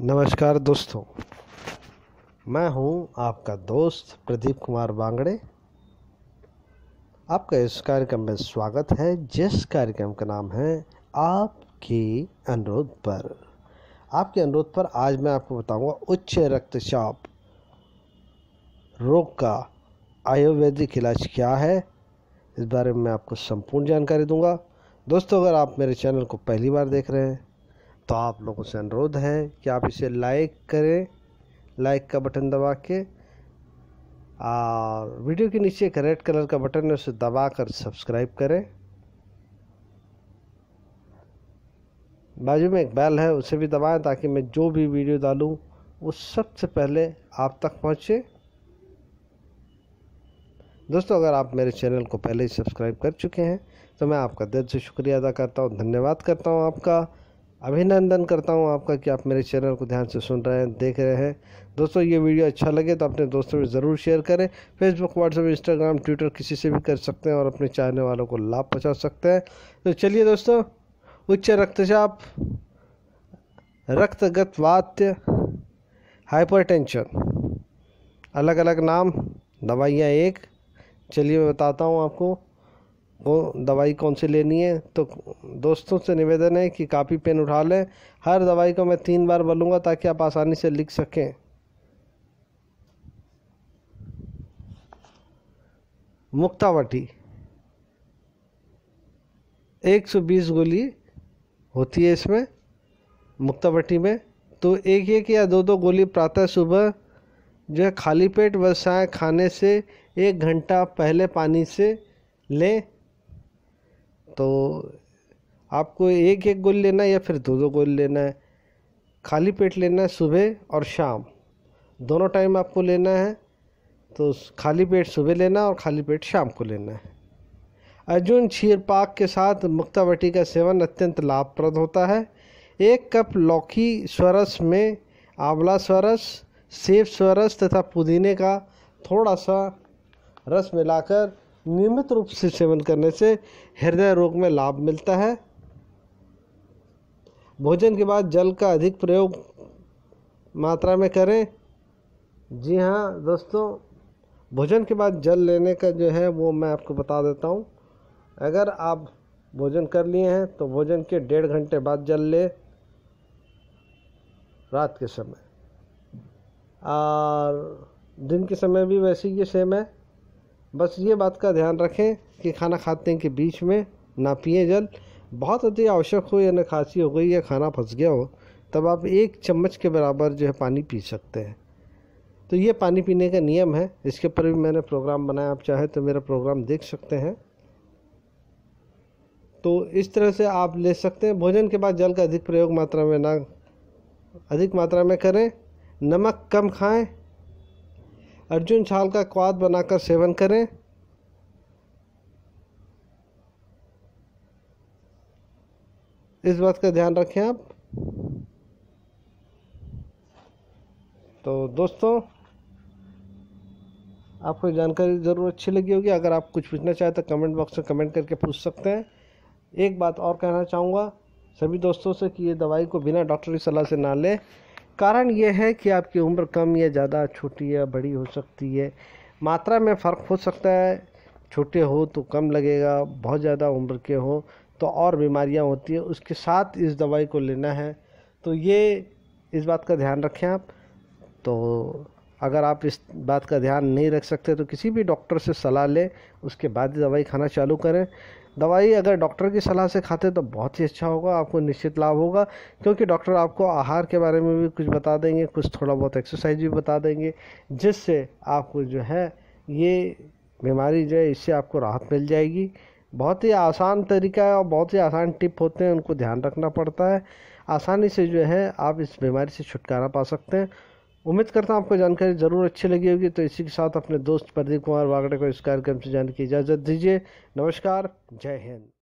नमस्कार दोस्तों मैं हूं आपका दोस्त प्रदीप कुमार बांगड़े आपका इस कार्यक्रम में स्वागत है जिस कार्यक्रम का नाम है आपके अनुरोध पर आपके अनुरोध पर आज मैं आपको बताऊंगा उच्च रक्तचाप रोग का आयुर्वेदिक इलाज क्या है इस बारे में मैं आपको संपूर्ण जानकारी दूंगा दोस्तों अगर आप मेरे चैनल को पहली बार देख रहे हैं तो आप लोगों से अनुरोध है कि आप इसे लाइक करें लाइक का बटन दबा के और वीडियो के नीचे एक रेड कलर का बटन है उसे दबा कर सब्सक्राइब करें बाजू में एक बैल है उसे भी दबाएं ताकि मैं जो भी वीडियो डालूं वो सबसे पहले आप तक पहुंचे दोस्तों अगर आप मेरे चैनल को पहले ही सब्सक्राइब कर चुके हैं तो मैं आपका दिल से शुक्रिया अदा करता हूँ धन्यवाद करता हूँ आपका अभिनंदन करता हूँ आपका कि आप मेरे चैनल को ध्यान से सुन रहे हैं देख रहे हैं दोस्तों ये वीडियो अच्छा लगे तो अपने दोस्तों में ज़रूर शेयर करें फेसबुक व्हाट्सएप इंस्टाग्राम ट्विटर किसी से भी कर सकते हैं और अपने चाहने वालों को लाभ पहुँचा सकते हैं तो चलिए दोस्तों उच्च रक्तचाप रक्तगत वात्य हाइपर अलग अलग नाम दवाइयाँ एक चलिए मैं बताता हूँ आपको वो दवाई कौन सी लेनी है तो दोस्तों से निवेदन है कि कापी पेन उठा लें हर दवाई को मैं तीन बार बोलूँगा ताकि आप आसानी से लिख सकें मुक्तावटी 120 गोली होती है इसमें मुक्तावटी में तो एक एक या दो दो गोली प्रातः सुबह जो है खाली पेट व साय खाने से एक घंटा पहले पानी से लें तो आपको एक एक गोली लेना है या फिर दो दो गोली लेना है खाली पेट लेना है सुबह और शाम दोनों टाइम आपको लेना है तो खाली पेट सुबह लेना और खाली पेट शाम को लेना है अर्जुन छीर पाक के साथ मुक्तावटी का सेवन अत्यंत लाभप्रद होता है एक कप लौकी स्वरस में आंवला स्वरस सेब स्वरस तथा पुदीने का थोड़ा सा रस मिलाकर नियमित रूप से सेवन करने से हृदय रोग में लाभ मिलता है भोजन के बाद जल का अधिक प्रयोग मात्रा में करें जी हाँ दोस्तों भोजन के बाद जल लेने का जो है वो मैं आपको बता देता हूँ अगर आप भोजन कर लिए हैं तो भोजन के डेढ़ घंटे बाद जल ले रात के समय और दिन के समय भी वैसे ही सेम है बस ये बात का ध्यान रखें कि खाना खाते के बीच में ना पिए जल बहुत अति आवश्यक हो या न खांसी हो गई या खाना फंस गया हो तब आप एक चम्मच के बराबर जो है पानी पी सकते हैं तो ये पानी पीने का नियम है इसके ऊपर भी मैंने प्रोग्राम बनाया आप चाहे तो मेरा प्रोग्राम देख सकते हैं तो इस तरह से आप ले सकते हैं भोजन के बाद जल का अधिक प्रयोग मात्रा में ना अधिक मात्रा में करें नमक कम खाएं अर्जुन छाल का क्वाद बनाकर सेवन करें इस बात का ध्यान रखें आप तो दोस्तों आपको जानकारी ज़रूर अच्छी लगी होगी अगर आप कुछ पूछना चाहें तो कमेंट बॉक्स में कमेंट करके पूछ सकते हैं एक बात और कहना चाहूँगा सभी दोस्तों से कि ये दवाई को बिना डॉक्टर की सलाह से ना लें कारण यह है कि आपकी उम्र कम या ज़्यादा छोटी या बड़ी हो सकती है मात्रा में फ़र्क हो सकता है छोटे हो तो कम लगेगा बहुत ज़्यादा उम्र के हो तो और बीमारियां होती हैं उसके साथ इस दवाई को लेना है तो ये इस बात का ध्यान रखें आप तो अगर आप इस बात का ध्यान नहीं रख सकते तो किसी भी डॉक्टर से सलाह लें उसके बाद ही दवाई खाना चालू करें दवाई अगर डॉक्टर की सलाह से खाते तो बहुत ही अच्छा होगा आपको निश्चित लाभ होगा क्योंकि डॉक्टर आपको आहार के बारे में भी कुछ बता देंगे कुछ थोड़ा बहुत एक्सरसाइज भी बता देंगे जिससे आपको जो है ये बीमारी जो है इससे आपको राहत मिल जाएगी बहुत ही आसान तरीका है और बहुत ही आसान टिप होते हैं उनको ध्यान रखना पड़ता है आसानी से जो है आप इस बीमारी से छुटकारा पा सकते हैं उम्मीद करता हूँ आपको जानकारी ज़रूर अच्छी लगी होगी तो इसी के साथ अपने दोस्त प्रदीप कुमार वागड़े को इस कार्यक्रम से जाने की इजाज़त दीजिए नमस्कार जय हिंद